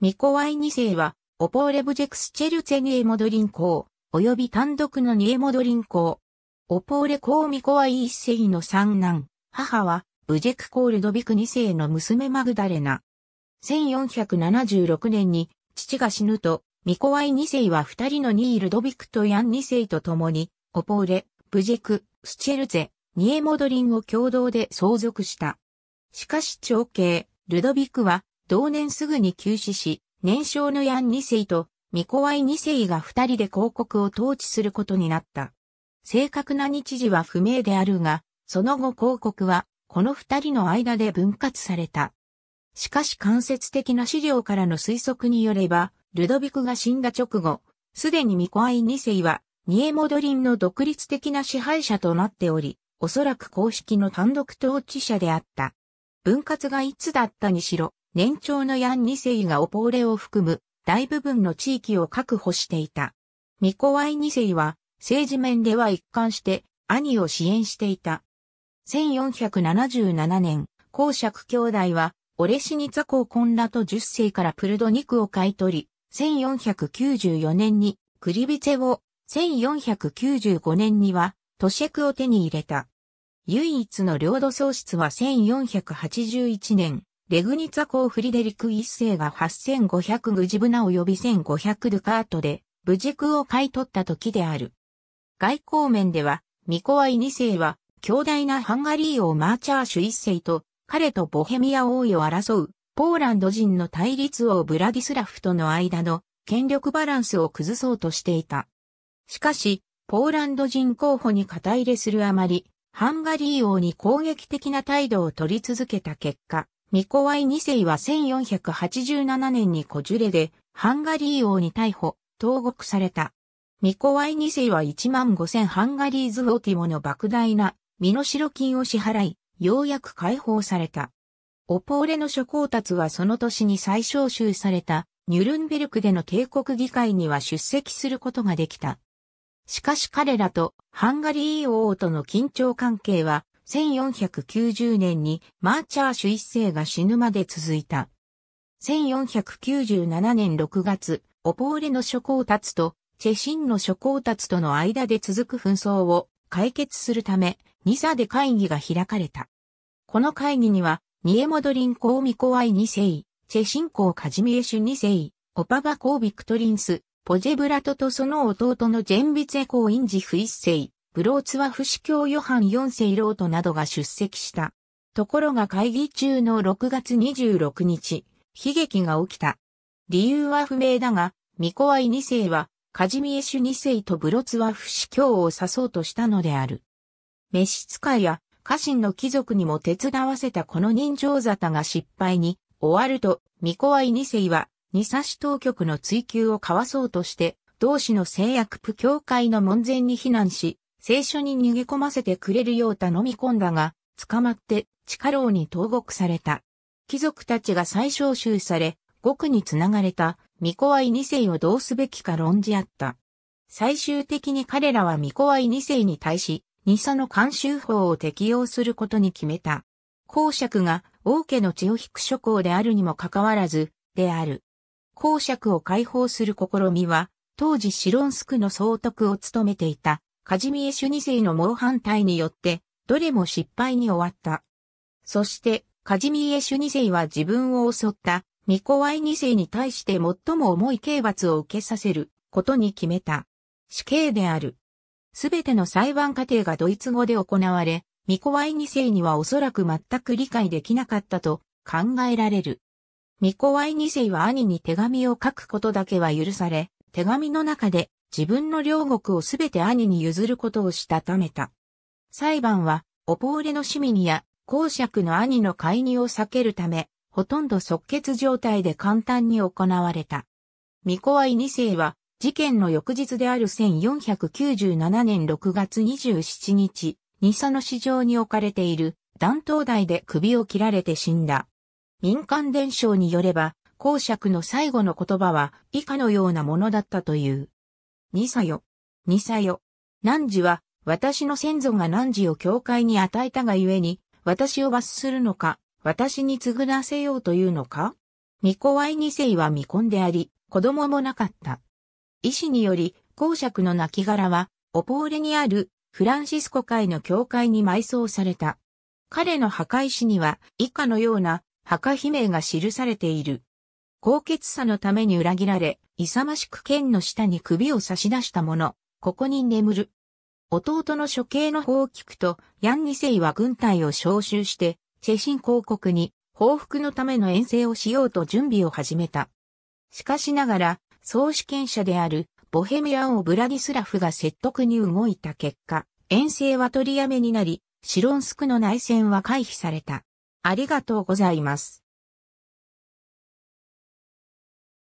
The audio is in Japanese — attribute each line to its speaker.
Speaker 1: ミコワイ2世は、オポーレブジェクスチェルツェニエモドリン公、及び単独のニエモドリン公。オポーレ公ミコワイ1世の三男、母は、ブジェクコールドビク2世の娘マグダレナ。1476年に、父が死ぬと、ミコワイ2世は二人のニールドビクとヤン2世と共に、オポーレ、ブジェク、スチェルツェ、ニエモドリンを共同で相続した。しかし長兄、ルドビクは、同年すぐに休止し、年少のヤン2世とミコワイ2世が二人で広告を統治することになった。正確な日時は不明であるが、その後広告はこの二人の間で分割された。しかし間接的な資料からの推測によれば、ルドビクが死んだ直後、すでにミコアイ2世は、ニエモドリンの独立的な支配者となっており、おそらく公式の単独統治者であった。分割がいつだったにしろ、年長のヤン2世がオポーレを含む大部分の地域を確保していた。ミコワイ2世は政治面では一貫して兄を支援していた。1477年、公爵兄弟はオレシニツァ公コンラと10世からプルドニクを買い取り、1494年にクリビツェを、1495年にはトシェクを手に入れた。唯一の領土喪失は1481年、レグニツァ公フリデリク一世が8500グジブナ及び1500ドゥカートで、武軸を買い取った時である。外交面では、ミコワイ二世は、強大なハンガリー王マーチャーシュ一世と、彼とボヘミア王位を争う、ポーランド人の対立王ブラディスラフとの間の権力バランスを崩そうとしていた。しかし、ポーランド人候補に肩入れするあまり、ハンガリー王に攻撃的な態度を取り続けた結果、ミコワイ2世は1487年にコジュレでハンガリー王に逮捕、投獄された。ミコワイ2世は1万5000ハンガリーズウォティモの莫大な身代金を支払い、ようやく解放された。オポーレの諸公達はその年に再招集されたニュルンベルクでの帝国議会には出席することができた。しかし彼らとハンガリー王との緊張関係は1490年にマーチャーシュ一世が死ぬまで続いた。1497年6月、オポーレの諸公達とチェシンの諸公達との間で続く紛争を解決するため、ニサで会議が開かれた。この会議には、ニエモドリン公ミコワイ二世、チェシン公カジミエシュ二世、オパバ公ビクトリンス、ポジェブラトとその弟のジェンビツェ公インジフ一世、ブローツワフ司教ヨハン4世ロートなどが出席した。ところが会議中の6月26日、悲劇が起きた。理由は不明だが、ミコワイ2世は、カジミエシュ2世とブロツワフ司教を指そうとしたのである。召使いや家臣の貴族にも手伝わせたこの人情沙汰が失敗に終わると、ミコワイ2世は、ニサシ当局の追及をかわそうとして、同志の制約プ教会の門前に避難し、聖書に逃げ込ませてくれるよう頼み込んだが、捕まって地下牢に投獄された。貴族たちが再召集され、獄に繋がれた、ミコワイ二世をどうすべきか論じ合った。最終的に彼らはミコワイ二世に対し、ニサの監修法を適用することに決めた。公爵が王家の血を引く諸侯であるにもかかわらず、である。公爵を解放する試みは、当時シロンスクの総督を務めていたカジミエシュ二世の猛反対によって、どれも失敗に終わった。そして、カジミエシュ二世は自分を襲った、ミコワイ二世に対して最も重い刑罰を受けさせることに決めた。死刑である。すべての裁判過程がドイツ語で行われ、ミコワイ二世にはおそらく全く理解できなかったと考えられる。ミコワイ二世は兄に手紙を書くことだけは許され、手紙の中で自分の両国をすべて兄に譲ることをしたためた。裁判は、オポーレの市民や公爵の兄の介入を避けるため、ほとんど即決状態で簡単に行われた。ミコワイ2世は、事件の翌日である1497年6月27日、ニサの市場に置かれている弾頭台で首を切られて死んだ。民間伝承によれば、公爵の最後の言葉は以下のようなものだったという。ニサヨ。ニサヨ。汝は、私の先祖が汝を教会に与えたがゆえに、私を罰するのか、私に償わせようというのかミコワイ二世は未婚であり、子供もなかった。医師により、公爵の亡骸は、オポーレにあるフランシスコ会の教会に埋葬された。彼の墓石には以下のような墓碑名が記されている。高潔さのために裏切られ、勇ましく剣の下に首を差し出した者、ここに眠る。弟の処刑の方を聞くと、ヤンニセイは軍隊を召集して、チェシン公国に報復のための遠征をしようと準備を始めた。しかしながら、総主権者であるボヘミア王ブラディスラフが説得に動いた結果、遠征は取りやめになり、シロンスクの内戦は回避された。ありがとうございます。